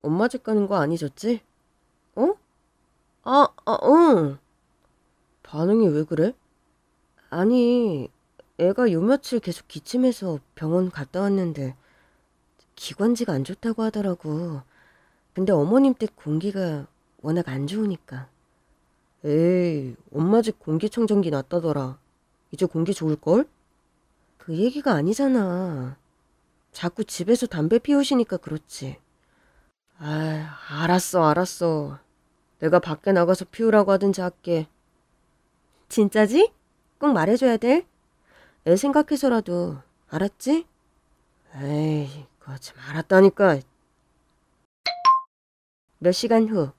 엄마 집 가는 거 아니셨지? 어? 아, 아, 응. 반응이 왜 그래? 아니, 애가 요 며칠 계속 기침해서 병원 갔다 왔는데 기관지가 안 좋다고 하더라고. 근데 어머님 댁 공기가 워낙 안 좋으니까. 에이, 엄마 집 공기청정기 났다더라. 이제 공기 좋을걸? 그 얘기가 아니잖아. 자꾸 집에서 담배 피우시니까 그렇지. 아, 알았어, 알았어. 내가 밖에 나가서 피우라고 하든지 할게. 진짜지? 꼭 말해줘야 돼. 애 생각해서라도 알았지? 에이, 거참 알았다니까. 몇 시간 후.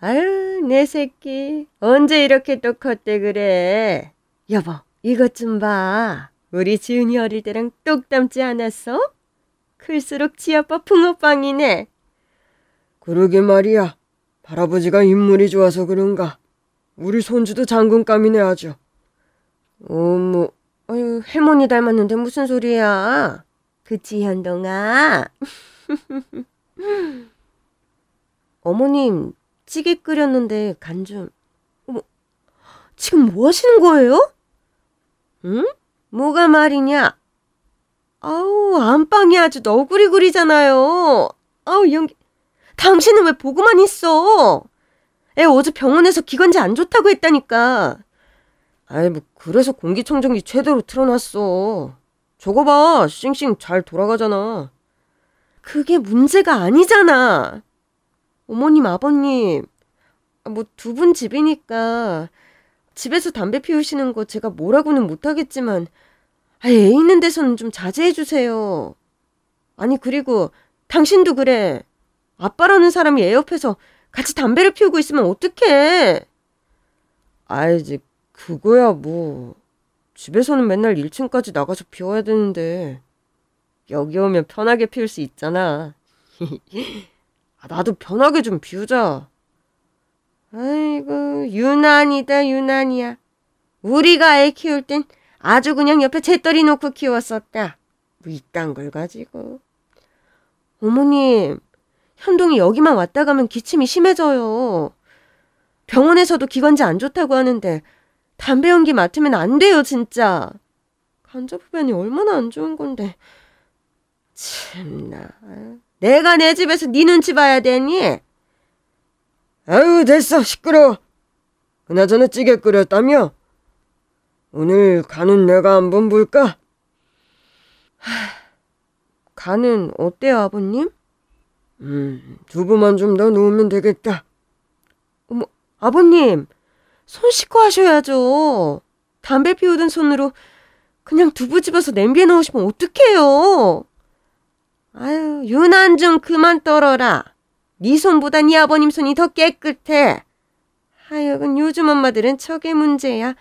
아유, 내 새끼. 언제 이렇게 또 컸대 그래. 여보, 이것 좀 봐. 우리 지은이 어릴 때랑 똑 닮지 않았어? 클수록 지 아빠 붕어빵이네. 그러게 말이야. 할아버지가 인물이 좋아서 그런가. 우리 손주도 장군감이네 아주. 어머, 아유, 할머니 닮았는데 무슨 소리야. 그치, 현동아. 어머님, 찌개 끓였는데 간 좀. 어머, 지금 뭐 하시는 거예요? 응? 뭐가 말이냐? 아우, 안방이 아주 너구리구리잖아요. 아우, 연기. 당신은 왜 보고만 있어? 애 어제 병원에서 기관지 안 좋다고 했다니까. 아이, 뭐, 그래서 공기청정기 최대로 틀어놨어. 저거 봐, 씽씽 잘 돌아가잖아. 그게 문제가 아니잖아. 어머님, 아버님, 뭐, 두 분 집이니까 집에서 담배 피우시는 거 제가 뭐라고는 못하겠지만, 아, 애 있는 데서는 좀 자제해 주세요. 아니 그리고 당신도 그래. 아빠라는 사람이 애 옆에서 같이 담배를 피우고 있으면 어떡해. 아이지 그거야 뭐. 집에서는 맨날 1층까지 나가서 피워야 되는데 여기 오면 편하게 피울 수 있잖아. 아, 나도 편하게 좀 비우자. 아이고 유난이다 유난이야. 우리가 애 키울 땐 아주 그냥 옆에 재떨이 놓고 키웠었다. 뭐 이딴 걸 가지고. 어머님, 현동이 여기만 왔다 가면 기침이 심해져요. 병원에서도 기관지 안 좋다고 하는데 담배 연기 맡으면 안 돼요, 진짜. 간접흡연이 얼마나 안 좋은 건데. 참나. 내가 내 집에서 네 눈치 봐야 되니? 아유, 됐어. 시끄러워. 그나저나 찌개 끓였다며? 오늘 간은 내가 한 번 볼까? 하, 간은 어때요, 아버님? 음, 두부만 좀 더 넣으면 되겠다. 어머, 아버님, 손 씻고 하셔야죠. 담배 피우던 손으로 그냥 두부 집어서 냄비에 넣으시면 어떡해요? 아유, 유난 좀 그만 떨어라. 네 손보다 네 아버님 손이 더 깨끗해. 하여간 요즘 엄마들은 척의 문제야.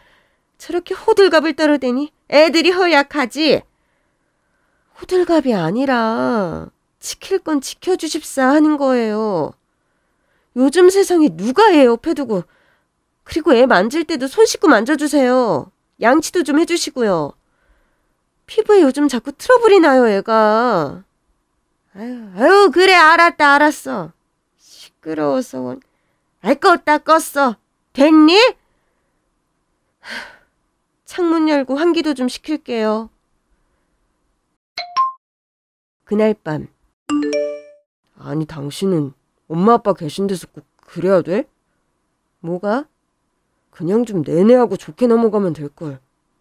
저렇게 호들갑을 떨어대니 애들이 허약하지. 호들갑이 아니라 지킬 건 지켜주십사 하는 거예요. 요즘 세상에 누가 애 옆에 두고 그리고 애 만질 때도 손 씻고 만져주세요. 양치도 좀 해주시고요. 피부에 요즘 자꾸 트러블이 나요, 애가. 아유, 아유, 그래, 알았다, 알았어. 시끄러워서, 원. 알것다 껐어. 됐니? 창문 열고 환기도 좀 시킬게요. 그날 밤. 아니, 당신은 엄마 아빠 계신 데서 꼭 그래야 돼? 뭐가? 그냥 좀 내내하고 좋게 넘어가면 될걸.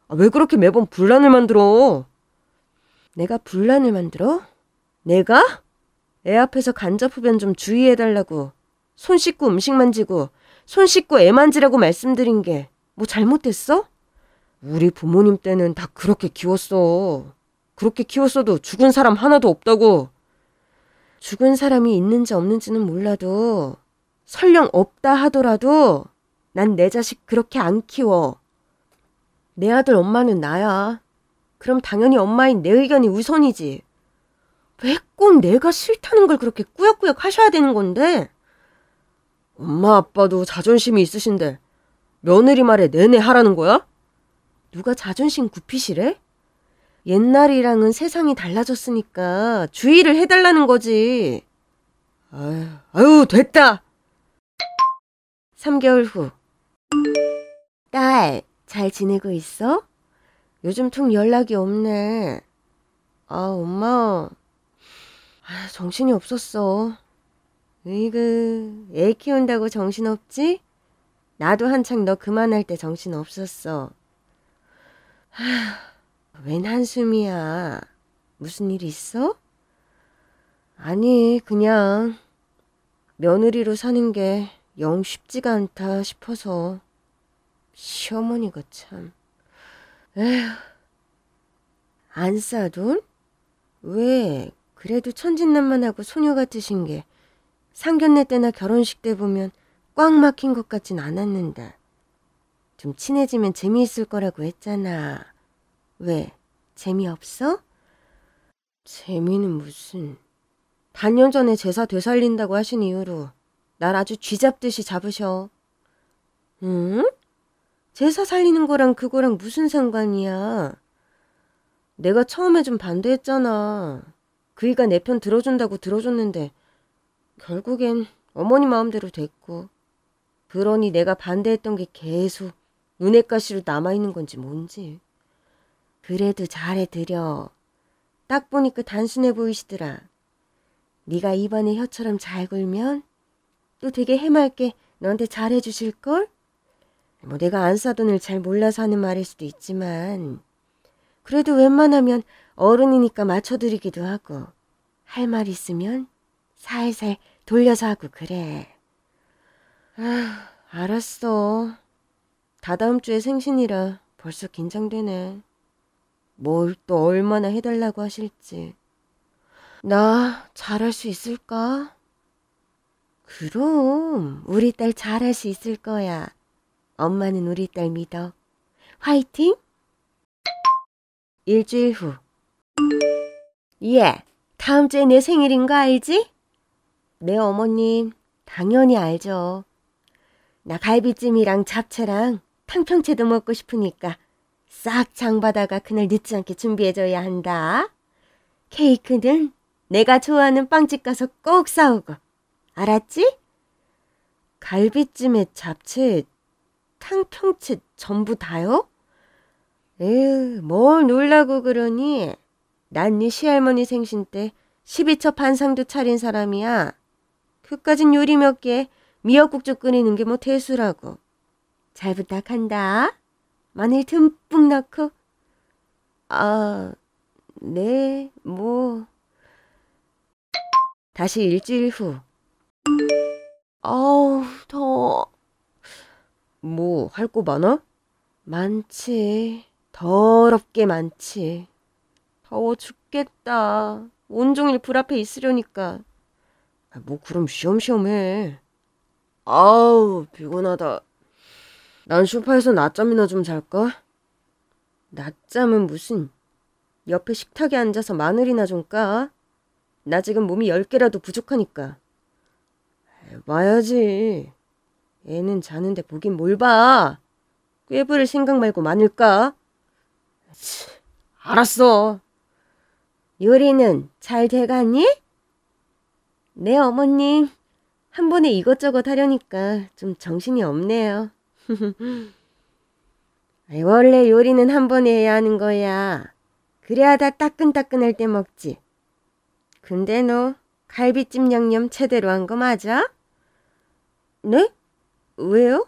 아, 왜 그렇게 매번 분란을 만들어? 내가 분란을 만들어? 내가? 애 앞에서 간접 흡연 좀 주의해달라고. 손 씻고 음식 만지고, 손 씻고 애 만지라고 말씀드린 게 뭐 잘못됐어? 우리 부모님 때는 다 그렇게 키웠어. 그렇게 키웠어도 죽은 사람 하나도 없다고. 죽은 사람이 있는지 없는지는 몰라도 설령 없다 하더라도 난 내 자식 그렇게 안 키워. 내 아들 엄마는 나야. 그럼 당연히 엄마인 내 의견이 우선이지. 왜 꼭 내가 싫다는 걸 그렇게 꾸역꾸역 하셔야 되는 건데? 엄마 아빠도 자존심이 있으신데 며느리 말에 내내 하라는 거야? 누가 자존심 굽히시래? 옛날이랑은 세상이 달라졌으니까 주의를 해달라는 거지. 아유, 아유, 됐다! 3개월 후. 딸, 잘 지내고 있어? 요즘 통 연락이 없네. 아, 엄마. 아, 정신이 없었어. 으이그, 애 키운다고 정신없지? 나도 한창 너 그만할 때 정신없었어. 하, 아, 웬 한숨이야. 무슨 일 있어? 아니, 그냥 며느리로 사는 게 영 쉽지가 않다 싶어서 시어머니가 참. 에휴, 안싸둘왜 그래도 천진난만하고 소녀 같으신 게 상견례 때나 결혼식 때 보면 꽉 막힌 것 같진 않았는데. 좀 친해지면 재미있을 거라고 했잖아. 왜? 재미없어? 재미는 무슨. 반년 전에 제사 되살린다고 하신 이후로 날 아주 쥐잡듯이 잡으셔. 응? 제사 살리는 거랑 그거랑 무슨 상관이야? 내가 처음에 좀 반대했잖아. 그이가 내 편 들어준다고 들어줬는데 결국엔 어머니 마음대로 됐고 그러니 내가 반대했던 게 계속 눈에 가시로 남아있는 건지 뭔지. 그래도 잘해드려. 딱 보니까 단순해 보이시더라. 네가 이번에 혀처럼 잘 굴면 또 되게 해맑게 너한테 잘해주실걸? 뭐 내가 안 싸돈을 잘 몰라서 하는 말일 수도 있지만 그래도 웬만하면 어른이니까 맞춰드리기도 하고 할 말 있으면 살살 돌려서 하고 그래. 아, 알았어. 다다음 주에 생신이라 벌써 긴장되네. 뭘 또 얼마나 해달라고 하실지. 나 잘할 수 있을까? 그럼 우리 딸 잘할 수 있을 거야. 엄마는 우리 딸 믿어. 화이팅! 일주일 후. 예, 다음 주에 내 생일인 거 알지? 네, 어머님. 당연히 알죠. 나 갈비찜이랑 잡채랑 탕평채도 먹고 싶으니까 싹 장바다가 그날 늦지 않게 준비해줘야 한다. 케이크는 내가 좋아하는 빵집 가서 꼭 사오고. 알았지? 갈비찜에 잡채, 탕평채 전부 다요? 에휴, 뭘 놀라고 그러니? 난 네 시할머니 생신 때1 2첩 반상도 차린 사람이야. 그까진 요리 몇 개, 미역국죽 끓이는 게 뭐 대수라고. 잘 부탁한다. 마늘 듬뿍 넣고, 아, 네, 뭐. 다시 일주일 후. 아우, 더워. 뭐, 할 거 많아? 많지. 더럽게 많지. 더워 죽겠다. 온종일 불 앞에 있으려니까. 아, 뭐, 그럼 쉬엄쉬엄 해. 아우, 피곤하다. 난 소파에서 낮잠이나 좀 잘까? 낮잠은 무슨? 옆에 식탁에 앉아서 마늘이나 좀 까? 나 지금 몸이 열 개라도 부족하니까. 봐야지. 애는 자는데 보긴 뭘 봐. 꾀부를 생각 말고 마늘까? 치, 알았어. 요리는 잘 돼가니? 네, 어머님. 한 번에 이것저것 하려니까 좀 정신이 없네요. 원래 요리는 한 번에 해야 하는 거야. 그래야 다 따끈따끈할 때 먹지. 근데 너 갈비찜 양념 제대로 한 거 맞아? 네? 왜요?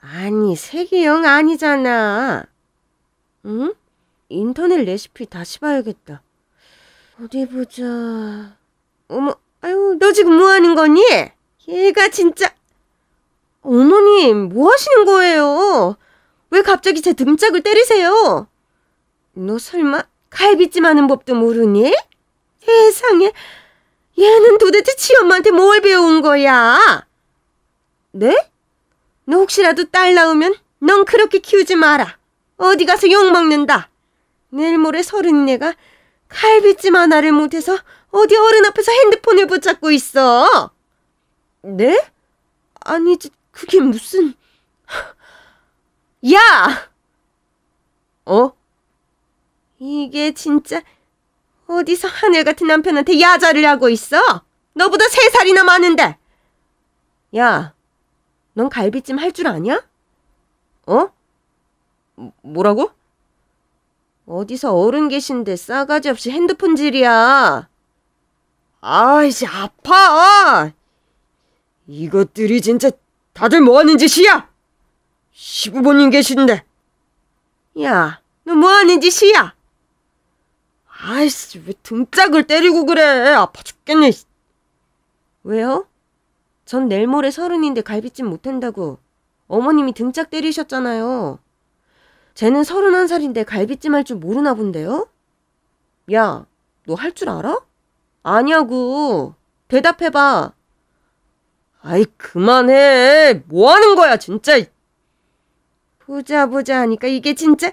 아니, 세계형 아니잖아. 응? 인터넷 레시피 다시 봐야겠다. 어디 보자. 어머, 아유, 너 지금 뭐 하는 거니? 얘가 진짜. 어머님, 뭐 하시는 거예요? 왜 갑자기 제 등짝을 때리세요? 너 설마 갈비찜 하는 법도 모르니? 세상에, 얘는 도대체 지 엄마한테 뭘 배운 거야? 네? 너 혹시라도 딸 낳으면 넌 그렇게 키우지 마라. 어디 가서 욕먹는다. 내일 모레 서른내가 갈비찜 하나를 못해서 어디 어른 앞에서 핸드폰을 붙잡고 있어. 네? 아니, 그게 무슨... 야! 어? 이게 진짜 어디서 하늘 같은 남편한테 야자를 하고 있어? 너보다 세 살이나 많은데. 야, 넌 갈비찜 할 줄 아냐? 어? 뭐, 뭐라고? 어디서 어른 계신데 싸가지 없이 핸드폰질이야. 아이씨 아파. 이것들이 진짜 다들 뭐하는 짓이야? 시부모님 계신데. 야, 너 뭐하는 짓이야? 아이씨, 왜 등짝을 때리고 그래. 아파 죽겠네. 왜요? 전 내일 모레 서른인데 갈비찜 못한다고 어머님이 등짝 때리셨잖아요. 쟤는 서른한 살인데 갈비찜 할 줄 모르나 본데요? 야, 너 할 줄 알아? 아니야고. 대답해봐. 아이, 그만해. 뭐 하는 거야, 진짜. 보자, 보자 하니까 이게 진짜.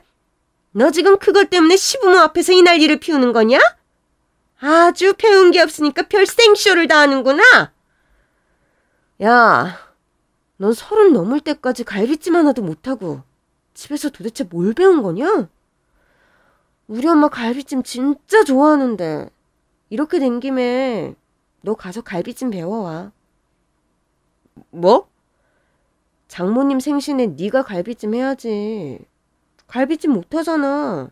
너 지금 그걸 때문에 시부모 앞에서 이 난리를 피우는 거냐? 아주 배운 게 없으니까 별 생쇼를 다 하는구나. 야, 넌 서른 넘을 때까지 갈비찜 하나도 못하고 집에서 도대체 뭘 배운 거냐? 우리 엄마 갈비찜 진짜 좋아하는데 이렇게 된 김에 너 가서 갈비찜 배워와. 뭐? 장모님 생신에 네가 갈비찜 해야지. 갈비찜 못하잖아.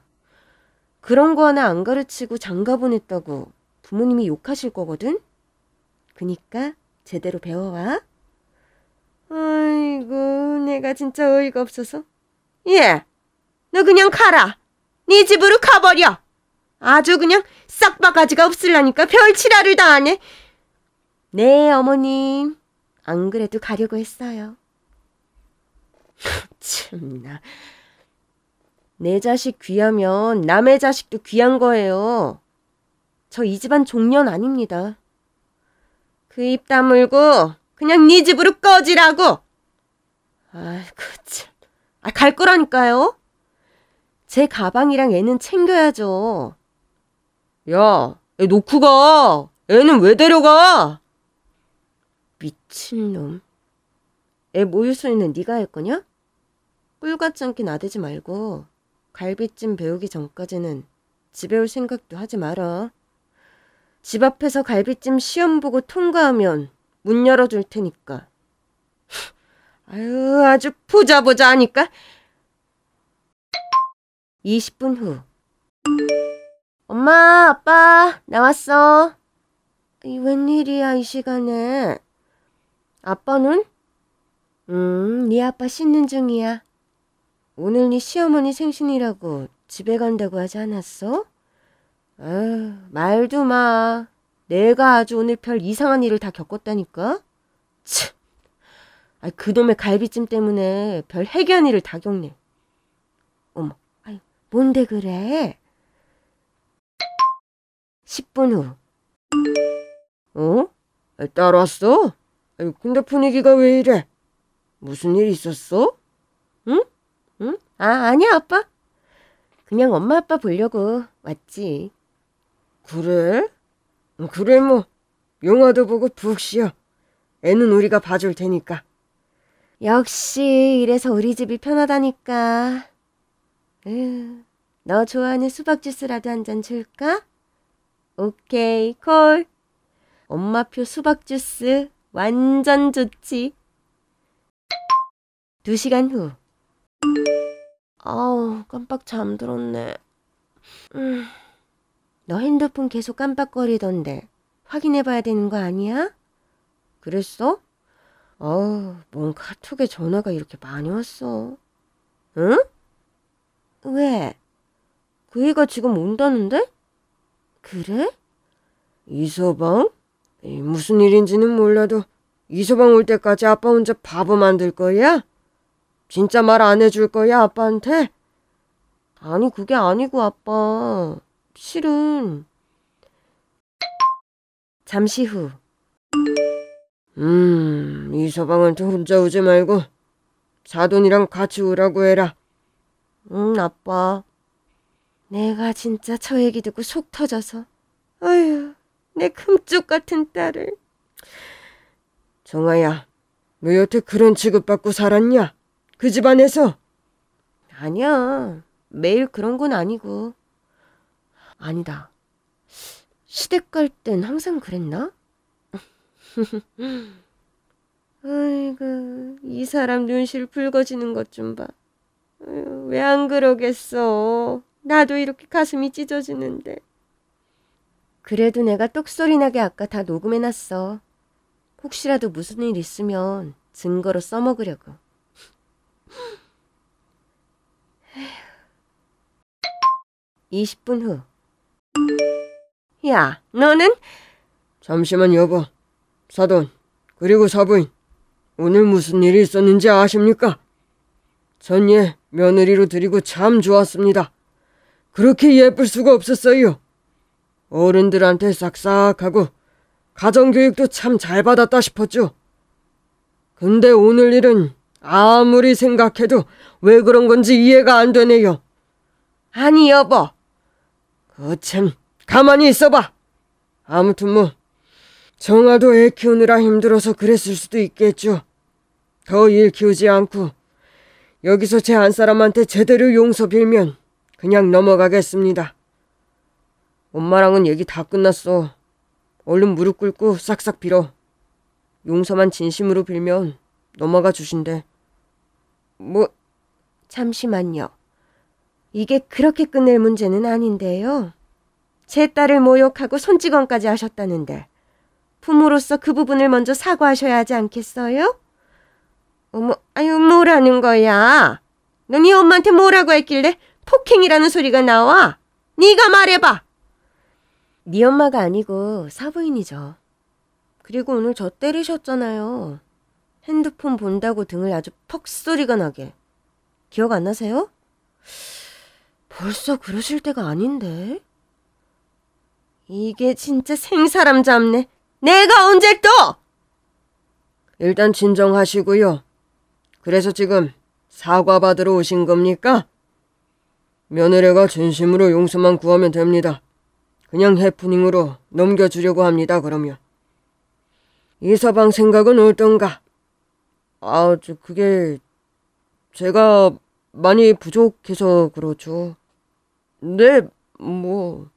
그런 거 하나 안 가르치고 장가 보냈다고 부모님이 욕하실 거거든? 그니까 제대로 배워와. 아이고, 내가 진짜 어이가 없어서. 예, 너 그냥 가라. 네 집으로 가버려. 아주 그냥 싹바가지가 없을라니까 별치라를 다하네. 네, 어머님. 안 그래도 가려고 했어요. 참나. 내 자식 귀하면 남의 자식도 귀한 거예요. 저 이 집안 종년 아닙니다. 그 입 다물고 그냥 네 집으로 꺼지라고. 아이고 참. 아, 갈 거라니까요. 제 가방이랑 애는 챙겨야죠. 야, 애 놓고 가. 애는 왜 데려가? 미친놈. 애 모유 수유는 네가 할 거냐? 꿀같지 않게 나대지 말고 갈비찜 배우기 전까지는 집에 올 생각도 하지 마라. 집 앞에서 갈비찜 시험 보고 통과하면 문 열어줄 테니까. 아유, 아주 보자 보자 하니까. 20분 후. 엄마, 아빠, 나왔어. 이 웬일이야, 이 시간에. 아빠는? 음, 네 아빠 씻는 중이야. 오늘 네 시어머니 생신이라고 집에 간다고 하지 않았어? 아휴 말도 마. 내가 아주 오늘 별 이상한 일을 다 겪었다니까. 참, 아, 그놈의 갈비찜 때문에 별 해괴한 일을 다 겪네. 어머, 아유, 뭔데 그래? 10분 후. 어? 따라왔어? 근데 분위기가 왜 이래? 무슨 일 있었어? 응? 응? 아, 아니야, 아빠. 그냥 엄마 아빠 보려고 왔지. 그래? 음, 그래, 뭐. 영화도 보고 푹 쉬어. 애는 우리가 봐줄 테니까. 역시 이래서 우리 집이 편하다니까. 으, 너 좋아하는 수박 주스라도 한 잔 줄까? 오케이, 콜. 엄마표 수박 주스 완전 좋지. 두 시간 후. 아우, 깜빡 잠들었네. 음, 너 핸드폰 계속 깜빡거리던데 확인해봐야 되는 거 아니야? 그랬어? 어우, 뭔 카톡에 전화가 이렇게 많이 왔어. 응? 왜? 그애가 지금 온다는데? 그래? 이서방? 무슨 일인지는 몰라도 이소방 올 때까지 아빠 혼자 바보 만들 거야? 진짜 말 안 해줄 거야 아빠한테? 아니 그게 아니고 아빠 실은 잠시 후 음, 이 서방한테 혼자 오지 말고 자돈이랑 같이 오라고 해라. 응, 아빠. 내가 진짜 저 얘기 듣고 속 터져서. 아휴 내 금쪽 같은 딸을. 정아야, 너 여태 그런 취급받고 살았냐? 그 집안에서? 아니야. 매일 그런 건 아니고. 아니다. 시댁 갈 땐 항상 그랬나? 아이고, 이 사람 눈실 붉어지는 것 좀 봐. 왜 안 그러겠어. 나도 이렇게 가슴이 찢어지는데. 그래도 내가 똑소리 나게 아까 다 녹음해놨어. 혹시라도 무슨 일 있으면 증거로 써먹으려고. 휴 20분 후. 야, 너는? 잠시만 여보. 사돈, 그리고 사부인. 오늘 무슨 일이 있었는지 아십니까? 전예 며느리로 드리고 참 좋았습니다. 그렇게 예쁠 수가 없었어요. 어른들한테 싹싹하고 가정교육도 참 잘 받았다 싶었죠. 근데 오늘 일은 아무리 생각해도 왜 그런 건지 이해가 안 되네요. 아니 여보. 그참 가만히 있어봐. 아무튼 뭐 정아도 애 키우느라 힘들어서 그랬을 수도 있겠죠. 더 일 키우지 않고 여기서 제 안사람한테 제대로 용서 빌면 그냥 넘어가겠습니다. 엄마랑은 얘기 다 끝났어. 얼른 무릎 꿇고 싹싹 빌어. 용서만 진심으로 빌면 넘어가 주신대. 뭐, 잠시만요. 이게 그렇게 끝낼 문제는 아닌데요. 제 딸을 모욕하고 손찌검까지 하셨다는데 부모로서 그 부분을 먼저 사과하셔야 하지 않겠어요? 어머, 아유 뭐라는 거야? 너네 엄마한테 뭐라고 했길래 폭행이라는 소리가 나와? 네가 말해봐. 네 엄마가 아니고 사부인이죠. 그리고 오늘 저 때리셨잖아요. 핸드폰 본다고 등을 아주 퍽 소리가 나게. 기억 안 나세요? 벌써 그러실 때가 아닌데. 이게 진짜 생사람 잡네. 내가 언제 또! 일단 진정하시고요. 그래서 지금 사과받으러 오신 겁니까? 며느리가 진심으로 용서만 구하면 됩니다. 그냥 해프닝으로 넘겨주려고 합니다. 그러면 이 서방 생각은 어떤가? 아, 저 그게 제가 많이 부족해서 그러죠 네, 뭐.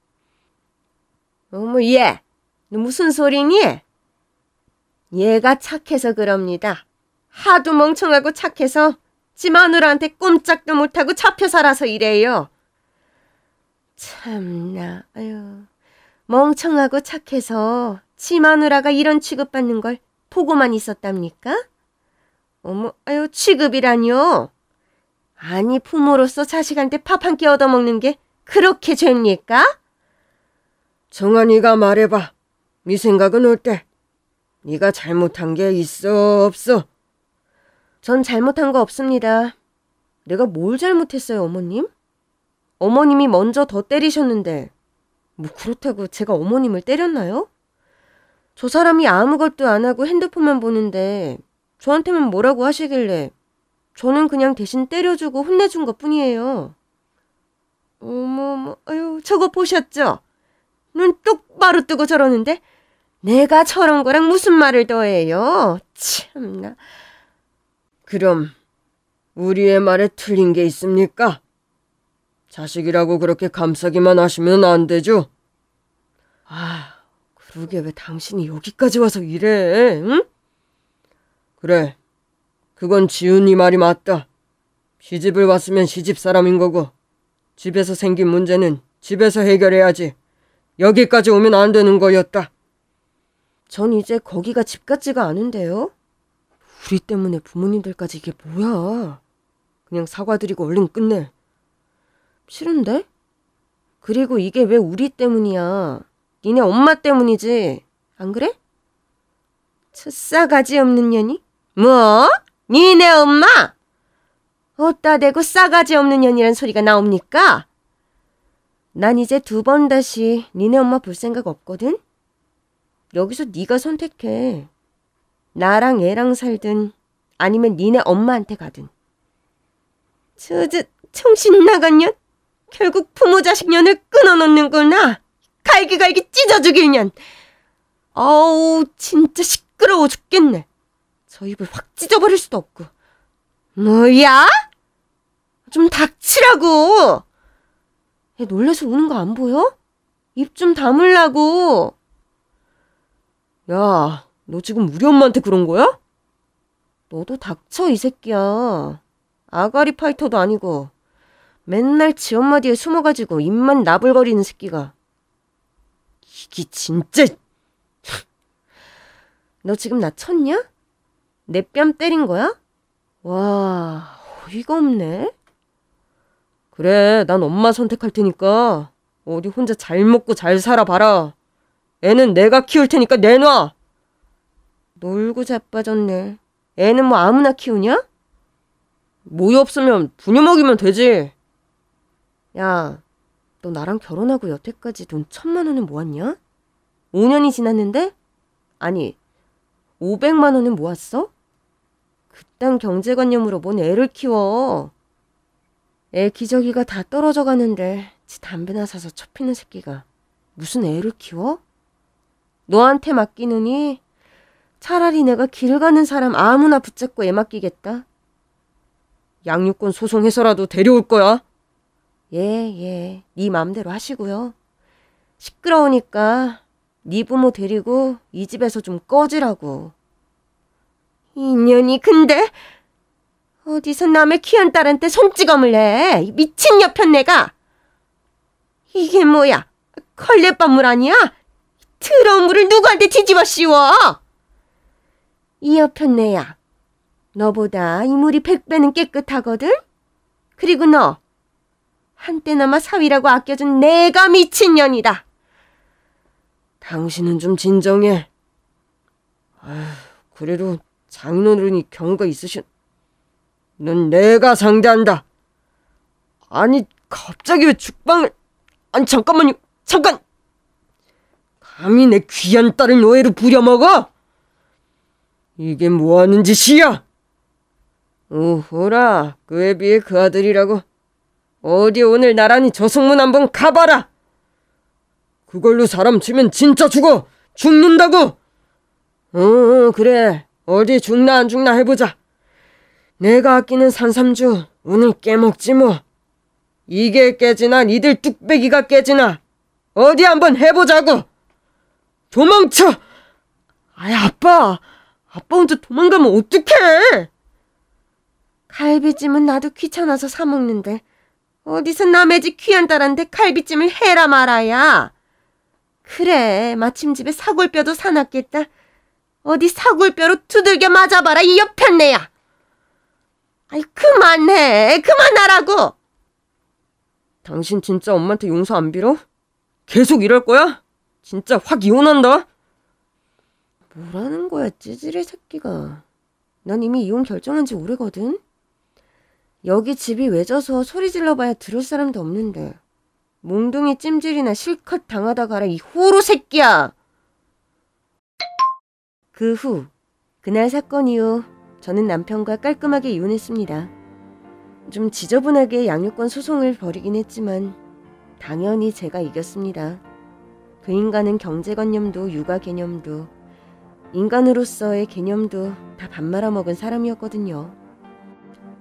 어머, 얘, 너 무슨 소리니? 얘가 착해서 그럽니다. 하도 멍청하고 착해서 지 마누라한테 꼼짝도 못하고 잡혀 살아서 이래요. 참나, 아유. 멍청하고 착해서 치 마누라가 이런 취급받는 걸 보고만 있었답니까? 어머, 아유, 취급이라뇨 아니, 부모로서 자식한테 밥 한 끼 얻어먹는 게 그렇게 죄입니까? 정한이가 말해봐. 네 생각은 어때? 네가 잘못한 게 있어, 없어? 전 잘못한 거 없습니다. 내가 뭘 잘못했어요, 어머님? 어머님이 먼저 더 때리셨는데, 뭐 그렇다고 제가 어머님을 때렸나요? 저 사람이 아무것도 안 하고 핸드폰만 보는데 저한테만 뭐라고 하시길래 저는 그냥 대신 때려주고 혼내준 것 뿐이에요. 어머머, 아유, 저거 보셨죠? 눈 똑바로 뜨고 저러는데 내가 저런 거랑 무슨 말을 더해요? 참나. 그럼 우리의 말에 틀린 게 있습니까? 자식이라고 그렇게 감싸기만 하시면 안 되죠? 아, 그러게 왜 당신이 여기까지 와서 이래, 응? 그래, 그건 지훈이 말이 맞다. 시집을 왔으면 시집 사람인 거고, 집에서 생긴 문제는 집에서 해결해야지. 여기까지 오면 안 되는 거였다. 전 이제 거기가 집 같지가 않은데요? 우리 때문에 부모님들까지 이게 뭐야? 그냥 사과드리고 얼른 끝내. 싫은데? 그리고 이게 왜 우리 때문이야. 니네 엄마 때문이지. 안 그래? 첫싸가지 없는 년이? 뭐? 니네 엄마? 어따 대고 싸가지 없는 년이란 소리가 나옵니까? 난 이제 두 번 다시 니네 엄마 볼 생각 없거든? 여기서 네가 선택해. 나랑 애랑 살든 아니면 니네 엄마한테 가든. 저저 정신 나간 년? 결국 부모 자식 년을 끊어놓는구나. 갈기갈기 찢어 죽일 년. 어우 진짜 시끄러워 죽겠네. 저 입을 확 찢어버릴 수도 없고. 뭐야? 좀 닥치라고. 애 놀래서 우는 거 안 보여? 입 좀 다물라고. 야, 너 지금 우리 엄마한테 그런 거야? 너도 닥쳐, 이 새끼야. 아가리 파이터도 아니고. 맨날 지 엄마 뒤에 숨어가지고 입만 나불거리는 새끼가. 이게 진짜... 너 지금 나 쳤냐? 내 뺨 때린 거야? 와, 어이가 없네. 그래, 난 엄마 선택할 테니까 어디 혼자 잘 먹고 잘 살아봐라. 애는 내가 키울 테니까 내놔. 놀고 자빠졌네. 애는 뭐 아무나 키우냐? 모유 없으면 분유 먹이면 되지. 야, 너 나랑 결혼하고 여태까지 돈 천만 원은 모았냐? 5년이 지났는데? 아니, 500만 원은 모았어? 그딴 경제관념으로 뭔 애를 키워. 애 기저귀가 다 떨어져 가는데 지 담배나 사서 쳐피는 새끼가 무슨 애를 키워? 너한테 맡기느니 차라리 내가 길 가는 사람 아무나 붙잡고 애 맡기겠다. 양육권 소송해서라도 데려올 거야. 예, 예. 네 맘대로 하시고요. 시끄러우니까 네 부모 데리고 이 집에서 좀 꺼지라고. 인연이 근데 어디서 남의 귀한 딸한테 손찌검을 해. 미친 여편 내가. 이게 뭐야. 걸레밥물 아니야? 더러운 물을 누구한테 뒤집어 씌워. 이 여편 내야. 너보다 이 물이 백배는 깨끗하거든? 그리고 너 한때나마 사위라고 아껴준 내가 미친년이다. 당신은 좀 진정해. 아휴, 그래도 장인어른이 경우가 있으신... 넌 내가 상대한다. 아니, 갑자기 왜 죽방을... 아니, 잠깐만요. 잠깐! 감히 내 귀한 딸을 노예로 부려먹어? 이게 뭐하는 짓이야? 오호라, 그에 비해 그 아들이라고 어디 오늘 나란히 저승문 한번 가봐라! 그걸로 사람 치면 진짜 죽어! 죽는다고! 응, 어, 응 어, 그래. 어디 죽나 안 죽나 해보자. 내가 아끼는 산삼주 오늘 깨먹지 뭐. 이게 깨지나 니들 뚝배기가 깨지나 어디 한번 해보자고. 도망쳐. 아이 아빠. 아빠 혼자 도망가면 어떡해. 갈비찜은 나도 귀찮아서 사 먹는데. 어디서 남의 집 귀한 딸한테 칼비찜을 해라 말아야. 그래, 마침 집에 사골뼈도 사놨겠다. 어디 사골뼈로 두들겨 맞아봐라, 이 옆편네야. 아이, 그만해. 그만하라고. 당신 진짜 엄마한테 용서 안 빌어? 계속 이럴 거야? 진짜 확 이혼한다? 뭐라는 거야, 찌질의 새끼가. 난 이미 이혼 결정한 지 오래거든. 여기 집이 외져서 소리 질러봐야 들을 사람도 없는데 몽둥이 찜질이나 실컷 당하다 가라 이 호로 새끼야! 그 후 그날 사건 이후 저는 남편과 깔끔하게 이혼했습니다. 좀 지저분하게 양육권 소송을 벌이긴 했지만 당연히 제가 이겼습니다. 그 인간은 경제관념도 육아 개념도 인간으로서의 개념도 다반 말아먹은 사람이었거든요.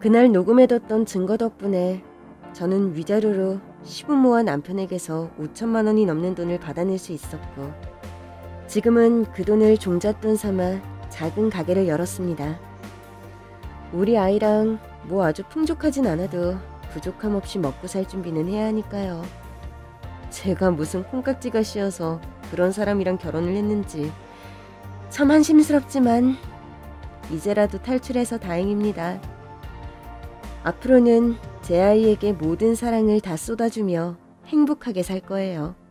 그날 녹음해뒀던 증거 덕분에 저는 위자료로 시부모와 남편에게서 5천만 원이 넘는 돈을 받아낼 수 있었고 지금은 그 돈을 종잣돈 삼아 작은 가게를 열었습니다. 우리 아이랑 뭐 아주 풍족하진 않아도 부족함 없이 먹고 살 준비는 해야 하니까요. 제가 무슨 콩깍지가 씌어서 그런 사람이랑 결혼을 했는지 참 한심스럽지만 이제라도 탈출해서 다행입니다. 앞으로는 제 아이에게 모든 사랑을 다 쏟아주며 행복하게 살 거예요.